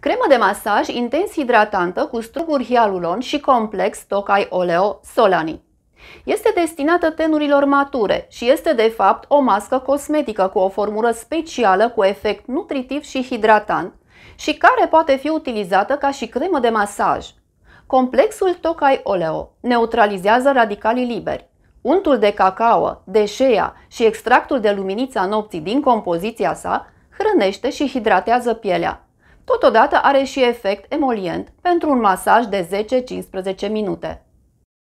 Cremă de masaj intens hidratantă cu struguri hialuron și complex tocai oleo solani. Este destinată tenurilor mature și este de fapt o mască cosmetică cu o formură specială cu efect nutritiv și hidratant și care poate fi utilizată ca și cremă de masaj. Complexul Tocai Oleo neutralizează radicalii liberi. Untul de cacao, deșea și extractul de luminița nopții din compoziția sa hrănește și hidratează pielea, Totodată are și efect emolient pentru un masaj de 10-15 minute.